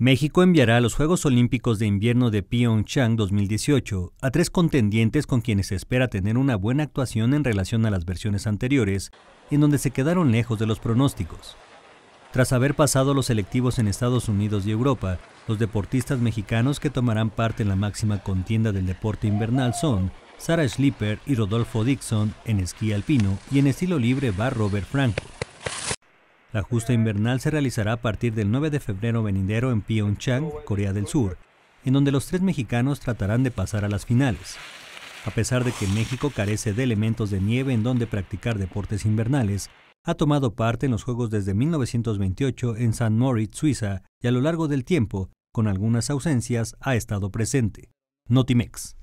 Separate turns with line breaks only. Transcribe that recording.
México enviará a los Juegos Olímpicos de Invierno de Pyeongchang 2018 a tres contendientes con quienes se espera tener una buena actuación en relación a las versiones anteriores, en donde se quedaron lejos de los pronósticos. Tras haber pasado los selectivos en Estados Unidos y Europa, los deportistas mexicanos que tomarán parte en la máxima contienda del deporte invernal son Sara Schlipper y Rodolfo Dixon en esquí alpino y en estilo libre va Robert Franco. La justa invernal se realizará a partir del 9 de febrero venidero en Pyeongchang, Corea del Sur, en donde los tres mexicanos tratarán de pasar a las finales. A pesar de que México carece de elementos de nieve en donde practicar deportes invernales, ha tomado parte en los Juegos desde 1928 en St. Moritz, Suiza, y a lo largo del tiempo, con algunas ausencias, ha estado presente. Notimex.